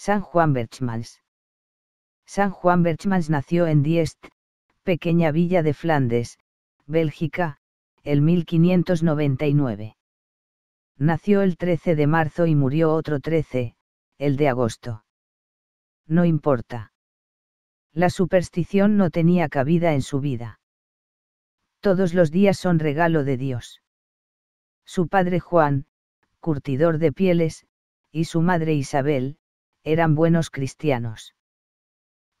San Juan Berchmans. San Juan Berchmans nació en Diest, pequeña villa de Flandes, Bélgica, el 1599. Nació el 13 de marzo y murió otro 13, el de agosto. No importa. La superstición no tenía cabida en su vida. Todos los días son regalo de Dios. Su padre Juan, curtidor de pieles, y su madre Isabel, eran buenos cristianos.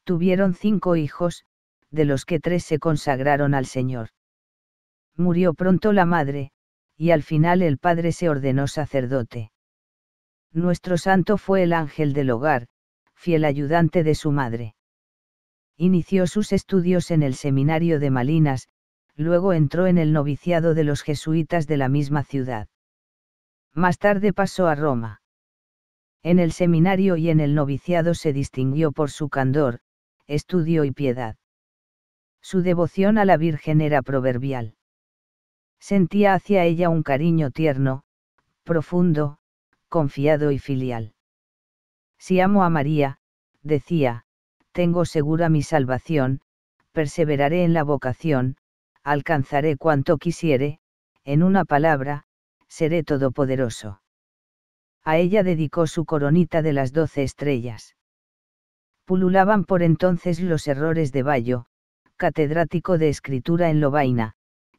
Tuvieron cinco hijos, de los que tres se consagraron al Señor. Murió pronto la madre, y al final el padre se ordenó sacerdote. Nuestro santo fue el ángel del hogar, fiel ayudante de su madre. Inició sus estudios en el seminario de Malinas, luego entró en el noviciado de los jesuitas de la misma ciudad. Más tarde pasó a Roma. En el seminario y en el noviciado se distinguió por su candor, estudio y piedad. Su devoción a la Virgen era proverbial. Sentía hacia ella un cariño tierno, profundo, confiado y filial. Si amo a María, decía, tengo segura mi salvación, perseveraré en la vocación, alcanzaré cuanto quisiere, en una palabra, seré todopoderoso a ella dedicó su coronita de las doce estrellas. Pululaban por entonces los errores de Bayo, catedrático de escritura en Lovaina,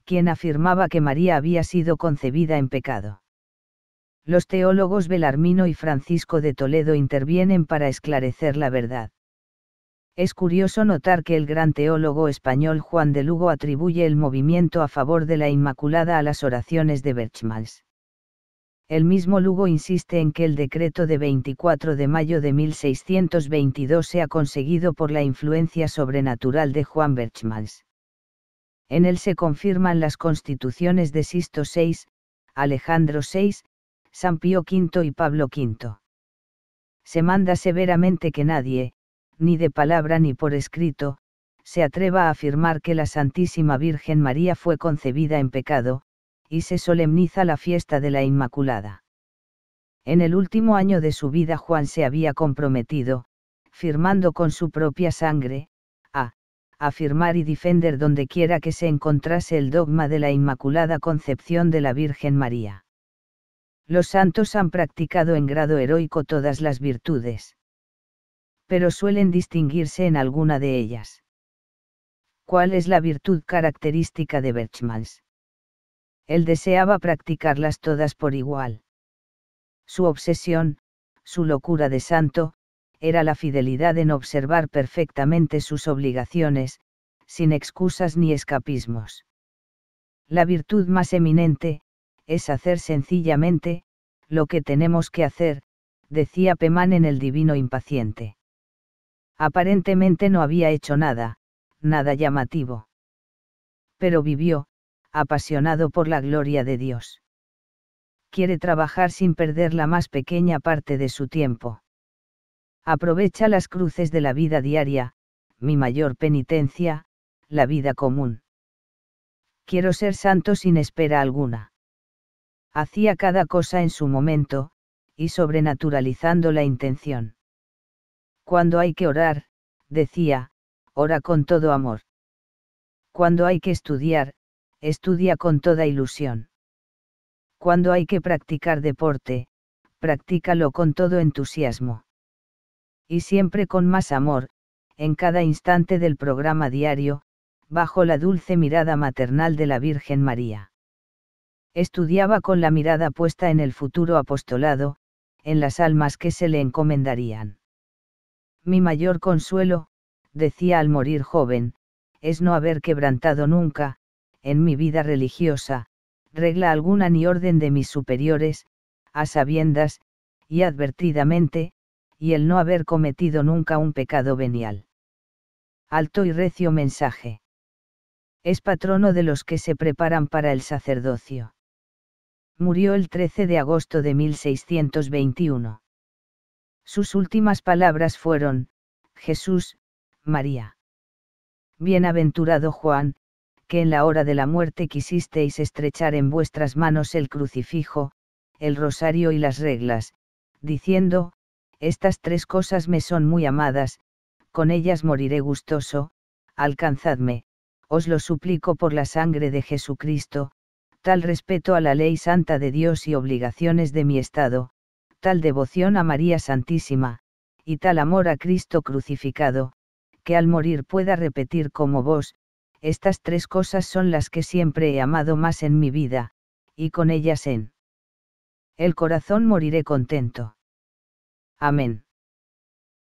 quien afirmaba que María había sido concebida en pecado. Los teólogos Belarmino y Francisco de Toledo intervienen para esclarecer la verdad. Es curioso notar que el gran teólogo español Juan de Lugo atribuye el movimiento a favor de la Inmaculada a las oraciones de Berchmals el mismo Lugo insiste en que el decreto de 24 de mayo de 1622 se ha conseguido por la influencia sobrenatural de Juan Berchmans. En él se confirman las constituciones de Sisto VI, Alejandro VI, San Pío V y Pablo V. Se manda severamente que nadie, ni de palabra ni por escrito, se atreva a afirmar que la Santísima Virgen María fue concebida en pecado, y se solemniza la fiesta de la Inmaculada. En el último año de su vida Juan se había comprometido, firmando con su propia sangre, a afirmar y defender donde quiera que se encontrase el dogma de la Inmaculada Concepción de la Virgen María. Los santos han practicado en grado heroico todas las virtudes. Pero suelen distinguirse en alguna de ellas. ¿Cuál es la virtud característica de Berchmans? él deseaba practicarlas todas por igual. Su obsesión, su locura de santo, era la fidelidad en observar perfectamente sus obligaciones, sin excusas ni escapismos. La virtud más eminente, es hacer sencillamente, lo que tenemos que hacer, decía Pemán en el Divino Impaciente. Aparentemente no había hecho nada, nada llamativo. Pero vivió, apasionado por la gloria de Dios. Quiere trabajar sin perder la más pequeña parte de su tiempo. Aprovecha las cruces de la vida diaria, mi mayor penitencia, la vida común. Quiero ser santo sin espera alguna. Hacía cada cosa en su momento, y sobrenaturalizando la intención. Cuando hay que orar, decía, ora con todo amor. Cuando hay que estudiar, estudia con toda ilusión. Cuando hay que practicar deporte, practícalo con todo entusiasmo. Y siempre con más amor, en cada instante del programa diario, bajo la dulce mirada maternal de la Virgen María. Estudiaba con la mirada puesta en el futuro apostolado, en las almas que se le encomendarían. Mi mayor consuelo, decía al morir joven, es no haber quebrantado nunca, en mi vida religiosa, regla alguna ni orden de mis superiores, a sabiendas, y advertidamente, y el no haber cometido nunca un pecado venial. Alto y recio mensaje. Es patrono de los que se preparan para el sacerdocio. Murió el 13 de agosto de 1621. Sus últimas palabras fueron, Jesús, María. Bienaventurado Juan, que en la hora de la muerte quisisteis estrechar en vuestras manos el crucifijo, el rosario y las reglas, diciendo, Estas tres cosas me son muy amadas, con ellas moriré gustoso, alcanzadme, os lo suplico por la sangre de Jesucristo, tal respeto a la ley santa de Dios y obligaciones de mi estado, tal devoción a María Santísima, y tal amor a Cristo crucificado, que al morir pueda repetir como vos, estas tres cosas son las que siempre he amado más en mi vida, y con ellas en el corazón moriré contento. Amén.